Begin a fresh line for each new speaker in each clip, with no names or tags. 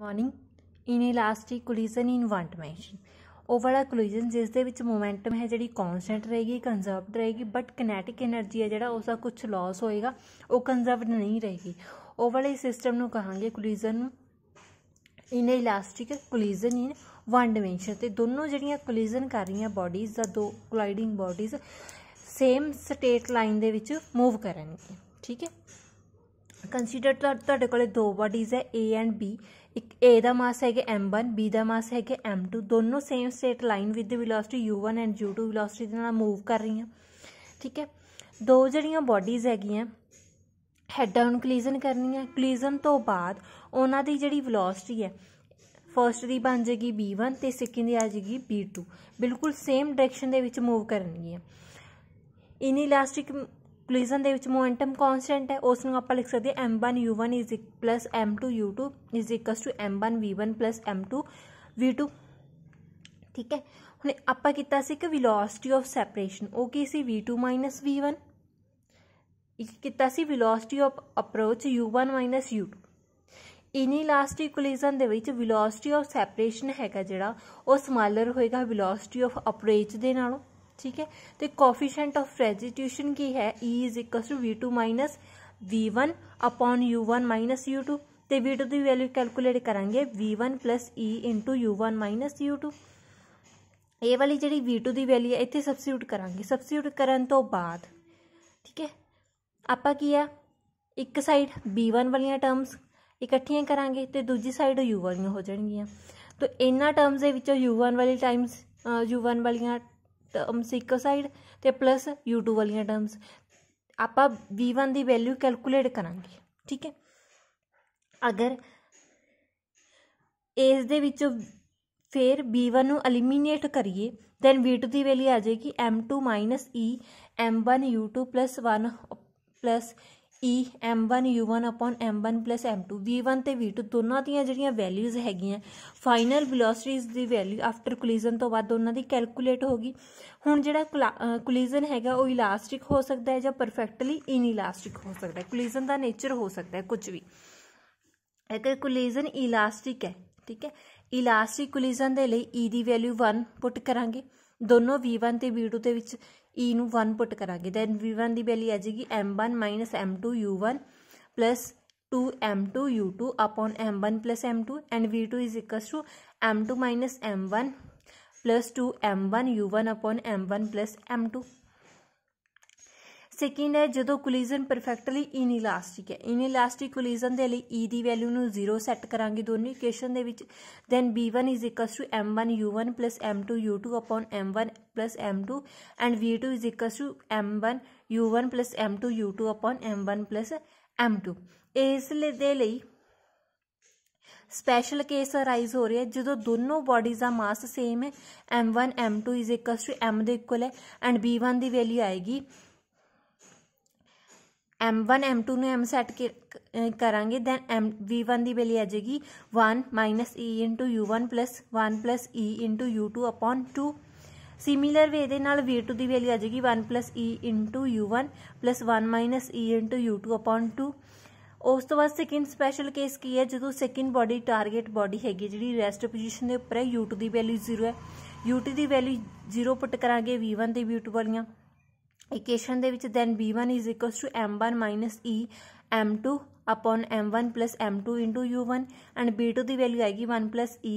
morning inelastic collision in one dimension ਉਹ ਵਾਲਾ collision ਜਿਸ ਦੇ ਵਿੱਚ ਮੋਮੈਂਟਮ ਹੈ ਜਿਹੜੀ ਕਾਂਸਟੈਂਟ ਰਹੇਗੀ ਕਨਜ਼ਰਵਡ ਰਹੇਗੀ ਬਟ ਕਨੈਟਿਕ એનર્ਜੀ ਹੈ ਜਿਹੜਾ ਉਸ ਦਾ ਕੁਝ ਲਾਸ ਹੋਏਗਾ ਉਹ ਕਨਜ਼ਰਵਡ ਨਹੀਂ ਰਹੇਗੀ ਉਹ ਵਾਲੇ ਸਿਸਟਮ ਨੂੰ ਕਹਾਂਗੇ ਕੋਲੀਜਨ ਨੂੰ inelastic collision in one dimension ਤੇ ਦੋਨੋਂ ਜਿਹੜੀਆਂ ਕੋਲੀਜਨ ਕਰ ਰਹੀਆਂ ਬਾਡੀਜ਼ ਦਾ ਦੋ colliding bodies same straight line ਦੇ ਵਿੱਚ ਮੂਵ ਕਰਨਗੇ ਠੀਕ ਹੈ ਕੰਸੀਡਰ ਤੁਹਾਡੇ ਕੋਲੇ ਦੋ ਬਾਡੀਜ਼ ਹੈ A ਐਂਡ B ਇੱਕ A ਦਾ ਮਾਸ ਹੈਗੇ m1 B ਦਾ ਮਾਸ ਹੈਗੇ m2 ਦੋਨੋਂ same straight line with velocity u1 and u2 velocity ਦੇ ਨਾਲ ਮੂਵ ਕਰ ਰਹੀਆਂ ਠੀਕ ਹੈ ਦੋ ਜਿਹੜੀਆਂ ਬਾਡੀਜ਼ ਹੈਗੀਆਂ ਹੈਡ ਡਾਊਨ ਕਲੀਜ਼ਨ ਕਰਨੀ ਹੈ ਕਲੀਜ਼ਨ ਤੋਂ ਬਾਅਦ ਉਹਨਾਂ ਦੀ ਜਿਹੜੀ ਵੈਲੋਸਿਟੀ ਹੈ ਫਰਸਟ ਦੀ ਬਣ ਜਾਏਗੀ b1 ਤੇ ਸੈਕਿੰਡ ਦੀ ਆ ਜਾਏਗੀ b2 ਬਿਲਕੁਲ ਸੇਮ ਡਾਇਰੈਕਸ਼ਨ ਦੇ ਵਿੱਚ ਮੂਵ ਕਰਨਗੀਆਂ ਇਲਾਸਟਿਕ ਕੋਲੀਜ਼ਨ ਦੇ ਵਿੱਚ ਮੋਮੈਂਟਮ ਕਨਸਟੈਂਟ ਹੈ ਉਸ ਨੂੰ ਆਪਾਂ ਲਿਖ ਸਕਦੇ ਹਾਂ m1 u1 m2 u2 m1 v1 m2 v2 ਠੀਕ ਹੈ ਹੁਣ ਆਪਾਂ ਕੀਤਾ ਸੀ ਕਿ ਵੈਲੋਸਿਟੀ ਆਫ ਸੈਪਰੇਸ਼ਨ ਉਹ ਕੀ ਸੀ v2 v1 ਇੱਕ ਕੀਤਾ ਸੀ velocity of approach u1 u2 ਇਨੀ ਲਾਸਟ ਇਕੁਲੇਸ਼ਨ ਦੇ ਵਿੱਚ ਵੈਲੋਸਿਟੀ ਆਫ ਸੈਪਰੇਸ਼ਨ ਹੈਗਾ ਜਿਹੜਾ ਉਹ ਸਮਾਲਰ ਹੋਏਗਾ ਵੈਲੋਸਿਟੀ ਆਫ ਅਪਰੋਚ ਦੇ ਨਾਲੋਂ ठीक है तो कॉफिशेंट ऑफ रेजिट्यूशन की है e is equal to v two minus we one upon u one minus you two तो वी टू की वैल्यू कैलकुलेट करेंगे v one plus e into you one minus you two a वाली जी v two की value है इतने सबसीट्यूट करा सबसीट्यूट कर तो बाद ठीक है आप एक साइड बी वन वाली टर्म्स इकट्ठिया करा तो दूजी साइड तो यू वाली हो जाएगी तो इन्होंने टर्म्स के यू वन वाली टाइम्स यू वन वाली ਟਰਮਸ ਇੱਕੋ ਸਾਈਡ ਤੇ ਪਲੱਸ u2 ਵਾਲੀਆਂ ਟਰਮਸ ਆਪਾਂ v1 ਦੀ ਵੈਲਿਊ ਕੈਲਕੂਲੇਟ ਕਰਾਂਗੇ ਠੀਕ ਹੈ ਅਗਰ ਇਸ ਦੇ ਵਿੱਚੋਂ ਫਿਰ b1 ਨੂੰ ਐਲੀਮੀਨੇਟ ਕਰੀਏ ਦੈਨ v2 ਦੀ ਵੈਲਿਊ ਆ ਜਾਏਗੀ m2 e m1 u2 1 E m1 u1 upon m1 m2 v1 ਤੇ v2 ਦੋਨਾਂ ਦੀਆਂ ਜਿਹੜੀਆਂ ਵੈਲਿਊਜ਼ ਹੈਗੀਆਂ ਫਾਈਨਲ ਵੈਲੋਸਿਟੀਜ਼ ਦੀ ਵੈਲਿਊ ਆਫਟਰ ਕੋਲੀਜ਼ਨ ਤੋਂ ਬਾਅਦ ਦੋਨਾਂ ਦੀ ਕੈਲਕੂਲੇਟ ਹੋਗੀ ਹੁਣ ਜਿਹੜਾ ਕੋਲੀਜ਼ਨ ਹੈਗਾ ਉਹ ਇਲਾਸਟਿਕ ਹੋ ਸਕਦਾ ਹੈ ਜਾਂ ਪਰਫੈਕਟਲੀ ਇਨਇਲਾਸਟਿਕ ਹੋ ਸਕਦਾ ਹੈ ਕੋਲੀਜ਼ਨ ਦਾ ਨੇਚਰ ਹੋ ਸਕਦਾ ਹੈ ਕੁਝ ਵੀ ਅਗਰ ਕੋਲੀਜ਼ਨ ਇਲਾਸਟਿਕ ਹੈ ਠੀਕ ਹੈ ਇਲਾਸਟਿਕ ਕੋਲੀਜ਼ਨ ਦੇ ਲਈ E ਦੀ ਵੈਲਿਊ 1 ਪੁੱਟ ਕਰਾਂਗੇ ਦੋਨੋਂ v1 ਤੇ v2 ਦੇ ਵਿੱਚ e ਨੂੰ 1 ਪੁੱਟ ਕਰਾਂਗੇ ਦੈਨ v1 ਦੀ ਵੈਲਿਊ ਆ ਜਾਏਗੀ m1 m2 u1 2m2 u2 upon m1 m2 and v2 is equals to m2 m1 2m1 u1 upon m1 m2 second ਹੈ ਜਦੋਂ ਕੋਲੀਜ਼ਨ ਪਰਫੈਕਟਲੀ ਇਨਇਲਾਸਟਿਕ ਹੈ ਇਨਇਲਾਸਟਿਕ ਕੋਲੀਜ਼ਨ ਦੇ ਲਈ E ਦੀ ਵੈਲਿਊ ਨੂੰ 0 ਸੈੱਟ ਕਰਾਂਗੇ ਦੋਨੇ ਇਕੁਏਸ਼ਨ ਦੇ ਵਿੱਚ then B1 is equals to M1 U1 plus M2 U2 upon M1 plus M2 and V2 is equals to M1 U1 plus M2 U2 upon M1 plus M2 ਇਸ ਦੇ ਲਈ special case arise हो रहे हैं जो दोनों bodies का mass same है M one M two is equal to m के इक्वल है एंड बी वन की वैल्यू आएगी m1 m2 ਨੂੰ m ਸੈਟ ਕਰਾਂਗੇ ਦੈਨ m v1 ਦੀ ਵੈਲਿਊ ਆ ਜਾਏਗੀ 1 e u1 1 e u2 2 similar way ਦੇ ਨਾਲ v2 ਦੀ ਵੈਲਿਊ ਆ ਜਾਏਗੀ 1 e u1 1 e u2 2 ਉਸ ਤੋਂ ਬਾਅਦ ਸੈਕਿੰਡ ਸਪੈਸ਼ਲ ਕੇਸ ਕੀ ਹੈ ਜਦੋਂ ਸੈਕਿੰਡ ਬਾਡੀ ਟਾਰਗੇਟ ਬਾਡੀ ਹੈਗੀ ਜਿਹੜੀ ਰੈਸਟ ਪੋਜੀਸ਼ਨ ਦੇ ਉੱਪਰ ਹੈ u2 ਦੀ ਵੈਲਿਊ 0 ਹੈ u2 ਦੀ ਵੈਲਿਊ 0 ਪੁੱਟ ਕਰਾਂਗੇ v1 ਦੇ v2 ਵਾਲੀਆਂ equation ਦੇ ਵਿੱਚ then b1 is equals to m1 minus e m2 upon m1 plus m2 into u1 and b2 ਦੀ ਵੈਲਿਊ ਆਏਗੀ 1 plus e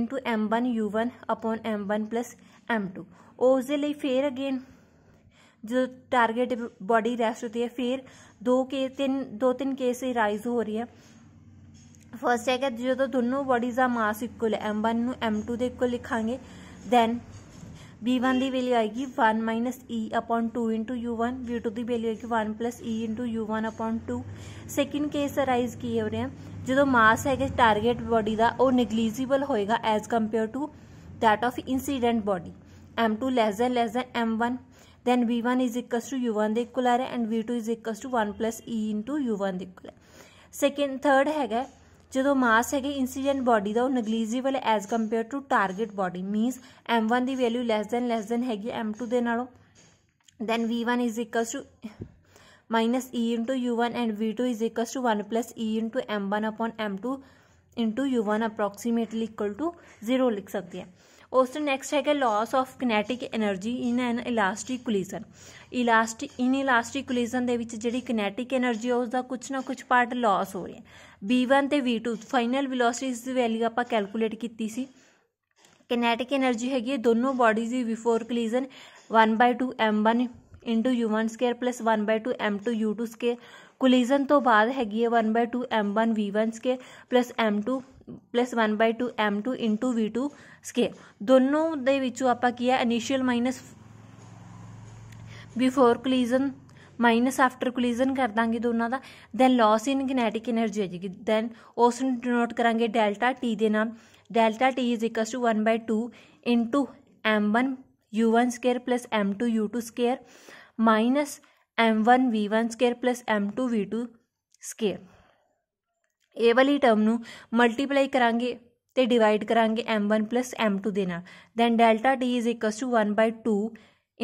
into m1 u1 upon m1 plus m2 ਉਸ ਦੇ ਲਈ ਫੇਰ ਅਗੇਨ जो टारगेट बॉडी रेस्ट होती है फिर दो के तीन दो तीन केस राइज हो रही है फर्स्ट है कि जो तो दोनों बॉडीज़ का मास इक्वल है एम वन एम टू के इक्वल लिखांगे then b one e e की वैल्यू आएगी one minus e upon two into you one v two की वैल्यू आएगी one plus e into you one upon two second case arise की हो रहा है जो मास है टारगेट बॉडी का वह निगलीजिबल होएगा as compare to that of incident body m two less than less than m one then v one is equals to you one दुल आ रहा है and v two is equals to one plus e into you one दुल आ रहा है second third हैगा ਜਦੋਂ ਮਾਸ ਹੈਗੀ ਇਨਸੀਡੈਂਟ ਬਾਡੀ ਦਾ ਉਹ negligible as compare to target body means m1 ਦੀ value less than less than ਹੈਗੀ m2 ਦੇ ਨਾਲੋਂ then v1 is equals to minus e into u1 and v2 is equals to 1 plus e into m1 upon m2 into u1 approximately equal to 0 लिख सकते हैं ਉਸ ਤੋਂ next ਹੈਗਾ loss of kinetic energy in an elastic collision elastic inelastic collision ਦੇ ਵਿੱਚ ਜਿਹੜੀ ਕਨੈਟਿਕ energy ਉਸ ਦਾ ਕੁਝ ਨਾ ਕੁਝ ਪਾਰਟ ਲਾਸ ਹੋ ਰਿਹਾ v1 ਤੇ v2 ਫਾਈਨਲ ਵੈਲੋਸਿਟੀਜ਼ ਦੀ ਵੈਲਿਊ ਆਪਾਂ ਕੈਲਕੂਲੇਟ ਕੀਤੀ ਸੀ ਕਨੈਟਿਕ એનર્ਜੀ ਹੈਗੀ ਹੈ ਦੋਨੋਂ ਬਾਡੀਜ਼ ਦੀ before collision 1/2 m1 into u1 1/2 m2 u2 collision ਤੋਂ ਬਾਅਦ ਹੈਗੀ ਹੈ 1/2 m1 v1 m2 plus 1 by 2 m2 into v2 square ਦੋਨੋਂ ਦੇ ਵਿੱਚੋਂ ਆਪਾਂ ਕੀ ਹੈ initial minus before collision minus after collision ਕਰ ਦਾਂਗੇ ਦੋਨਾਂ ਦਾ then loss in kinetic energy ਹੋ ਜਾਏਗੀ ਦੈਨ ਉਸ ਨੂੰ ਡਿਨੋਟ ਕਰਾਂਗੇ ਡੈਲਟਾ ਟੀ ਦੇ ਨਾਲ delta T is equals to 1 by 2 into m1 u1 square plus m2 u2 square minus m1 v1 square plus m2 v2 square ਇਹ ਵਾਲੀ term ਨੂੰ ਮਲਟੀਪਲਾਈ ਕਰਾਂਗੇ ਤੇ ਡਿਵਾਈਡ ਕਰਾਂਗੇ m1 m2 ਦੇ ਨਾਲ then delta t 1/2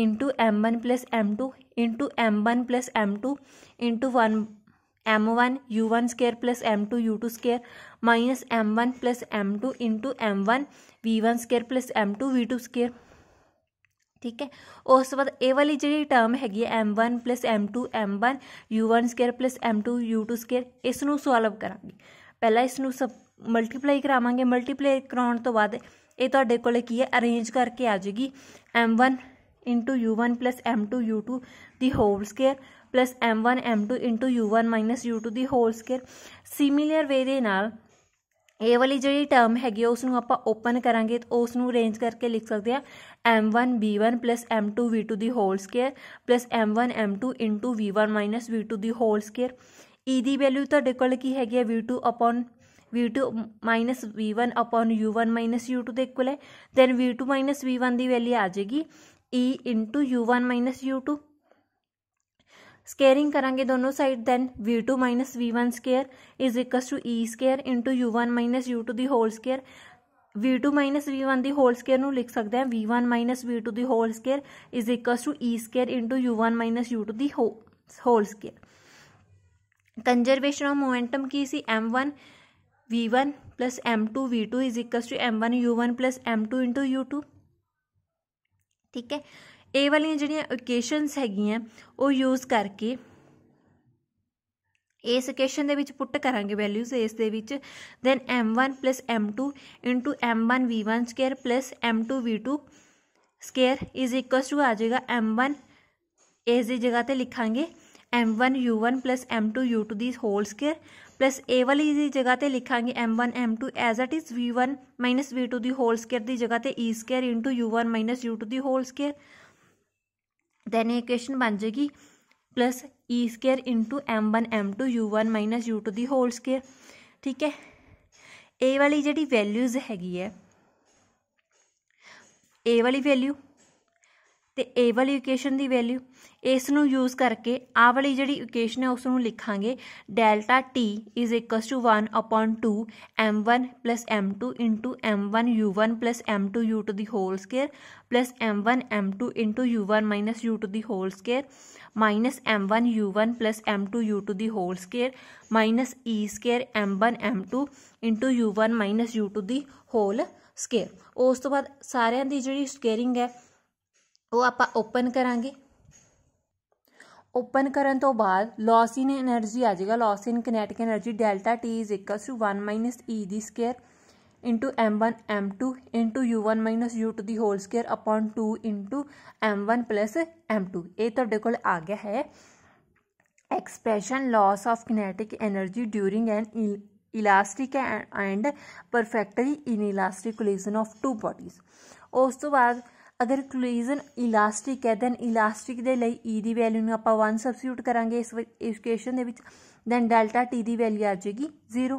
into m1 m2 into m1 m2 into 1 m1 u1 square plus m2 u2 square minus m1 plus m2 into m1 v1 square plus m2 v2 square ਠੀਕ ਹੈ ਉਸ ਤੋਂ ਬਾਅਦ ਇਹ ਵਾਲੀ ਜਿਹੜੀ ਟਰਮ ਹੈਗੀ ਹੈ m1 m2 m1 u1 square m2 u2 square ਇਸ ਨੂੰ ਸੋਲਵ ਕਰਾਂਗੇ ਪਹਿਲਾਂ ਇਸ ਨੂੰ ਸਭ ਮਲਟੀਪਲਾਈ ਕਰਾਵਾਂਗੇ ਮਲਟੀਪਲਾਈ ਕਰਾਉਣ ਤੋਂ ਬਾਅਦ ਇਹ ਤੁਹਾਡੇ ਕੋਲੇ ਕੀ ਹੈ ਅਰੇਂਜ ਕਰਕੇ ਆ ਜਾਏਗੀ m1 u1 m2 u2 ਦੀ whole square m1 m2 u1 u2 ਦੀ ਹੋਲ ਸਕੁਅਰ ਸਿਮਿਲਰ ਵੇ ਦੇ ਨਾਲ ਇਹ ਵਾਲੀ ਜਿਹੜੀ ਟਰਮ ਹੈਗੀ ਉਸ ਨੂੰ ਆਪਾਂ ਓਪਨ ਕਰਾਂਗੇ ਤਾਂ ਉਸ ਨੂੰ ਅਰੇਂਜ ਕਰਕੇ ਲਿਖ ਸਕਦੇ ਆ m1 b1 m2 v2 ਦੀ whole square m1 m2 v1 v2 ਦੀ ਹੋਲ ਸਕੁਅਰ e ਦੀ ਵੈਲਿਊ ਤੁਹਾਡੇ ਕੋਲ ਕੀ ਹੈਗੀ ਹੈ v2 upon v2 v1 upon u1 u2 ਦੇ ਇਕੁਅਲ ਹੈ ਦੈਨ v2 v1 ਦੀ ਵੈਲਿਊ ਆ ਜਾਏਗੀ e u1 u2 स्केयरिंग करा दोनों side then v2 two minus we one square is equals to E square into you one minus you two whole square V two minus we one whole square लिख सकते हैं v1 one minus V two whole square is equals to E square into you one minus you two the whole square conserve of momentum की सी M one V one plus M to v two is equals to M one U one plus M two into U two ठीक है ਇਹ ਵਾਲੀਆਂ ਜਿਹੜੀਆਂ ਓਕੇਸ਼ਨਸ ਹੈਗੀਆਂ ਉਹ use ਕਰਕੇ ਇਸ ਇਕੁਏਸ਼ਨ ਦੇ ਵਿੱਚ ਪੁੱਟ ਕਰਾਂਗੇ ਵੈਲਿਊਜ਼ ਇਸ ਦੇ ਵਿੱਚ then m1 m2 m1 v1 square m2 v2 square is equal to ਆ ਜਾਏਗਾ m1 ਇਸ ਦੀ ਜਗ੍ਹਾ ਤੇ ਲਿਖਾਂਗੇ m1 u1 m2 u2 ਦੀ ਹੋਲ ਸਕੁਅਰ ਪਲੱਸ a ਵਾਲੀ ਦੀ ਜਗ੍ਹਾ ਤੇ ਲਿਖਾਂਗੇ m1 m2 as it is v1 v2 ਦੀ ਹੋਲ ਸਕੁਅਰ ਦੀ ਜਗ੍ਹਾ ਤੇ e ਸਕੁਅਰ u1 u2 ਦੀ ਹੋਲ ਸਕੁਅਰ देन ये क्वेश्चन बन जाएगी plus E square into M one M two you one minus you two the whole square ठीक है ए वाली जी वैल्यूज़ हैगी है ए वाली वैल्यू ਤੇ a ਵਾਲੀ ਇਕੁਏਸ਼ਨ ਦੀ ਵੈਲਿਊ ਇਸ ਨੂੰ ਯੂਜ਼ ਕਰਕੇ ਆ ਵਾਲੀ ਜਿਹੜੀ ਇਕੁਏਸ਼ਨ ਹੈ ਉਸ ਨੂੰ ਲਿਖਾਂਗੇ delta t 1/2 m1 m2 m1 u1 m2 u to the whole square m1 m2 u1 u to the whole square m1 u1 m2 u to the whole square e square m1 m2 u1 u to the whole square ਉਸ ਤੋਂ ਬਾਅਦ ਸਾਰਿਆਂ ਦੀ ਜਿਹੜੀ ਸਕੇਅਰਿੰਗ ਹੈ वो आप open करा open करने तो बाद लॉस इन एनर्जी आ जाएगा loss in kinetic energy delta T is equal to one minus E दी square into M one M two into you one minus you two the whole square upon two into M one plus M two ये थोड़े को आ गया है expression loss of kinetic energy during an elastic and perfectly inelastic of two bodies उस तो बाद ਅਗਰ ਕੋਲੀਜ਼ਨ ਇਲਾਸਟਿਕ ਹੈ ਦੈਨ ਇਲਾਸਟਿਕ ਦੇ ਲਈ E ਦੀ ਵੈਲਿਊ ਨੂੰ ਆਪਾਂ 1 ਸਬਸਟੀਟਿਊਟ ਕਰਾਂਗੇ ਇਸ ਇਕੁਏਸ਼ਨ ਦੇ ਵਿੱਚ ਦੈਨ ਡੈਲਟਾ T ਦੀ ਵੈਲਿਊ ਆ ਜਾਏਗੀ 0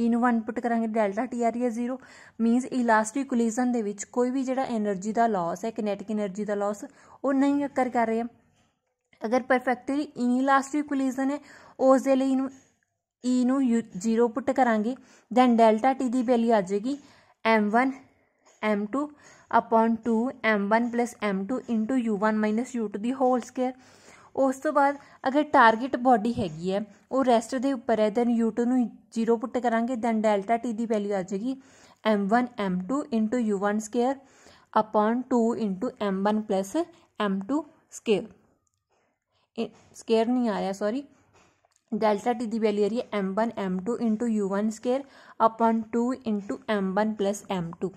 E ਨੂੰ 1 ਪੁੱਟ ਕਰਾਂਗੇ ਡੈਲਟਾ T ਆ ਰਹੀ ਹੈ 0 ਮੀਨਸ ਇਲਾਸਟਿਕ ਕੋਲੀਜ਼ਨ ਦੇ ਵਿੱਚ ਕੋਈ ਵੀ ਜਿਹੜਾ એનર્ਜੀ ਦਾ ਲਾਸ ਹੈ ਕਿਨੈਟਿਕ એનર્ਜੀ ਦਾ ਲਾਸ ਉਹ ਨਹੀਂ ਅਕਰ ਕਰ ਰਿਹਾ ਅਗਰ ਪਰਫੈਕਟਲੀ ਇਨਇਲਾਸਟਿਕ ਕੋਲੀਜ਼ਨ ਹੈ ਉਸ ਦੇ ਲਈ ਇਹਨੂੰ E ਨੂੰ 0 ਪੁੱਟ ਕਰਾਂਗੇ ਦੈਨ ਡੈਲਟਾ T ਦੀ ਵੈਲਿਊ ਆ ਜਾਏਗੀ m1 m2 upon 2 m1 plus m2 into u1 minus u2 ਦੀ ਹੋਲ ਸਕੁਅਰ ਉਸ ਤੋਂ ਬਾਅਦ ਅਗਰ ਟਾਰਗੇਟ ਬਾਡੀ ਹੈਗੀ ਹੈ ਉਹ ਰੈਸਟ ਦੇ ਉੱਪਰ ਹੈ ਦੈਨ u2 ਨੂੰ 0 ਪੁੱਟ ਕਰਾਂਗੇ ਦੈਨ ਡੈਲਟਾ t ਦੀ ਵੈਲਿਊ ਆ ਜਾਏਗੀ m1 m2 into u1 square upon two into M one plus M two square square नहीं आ रहा सॉरी डेल्टा टी की वैल्यू आ रही है M one M two into you one square upon two into M one plus M to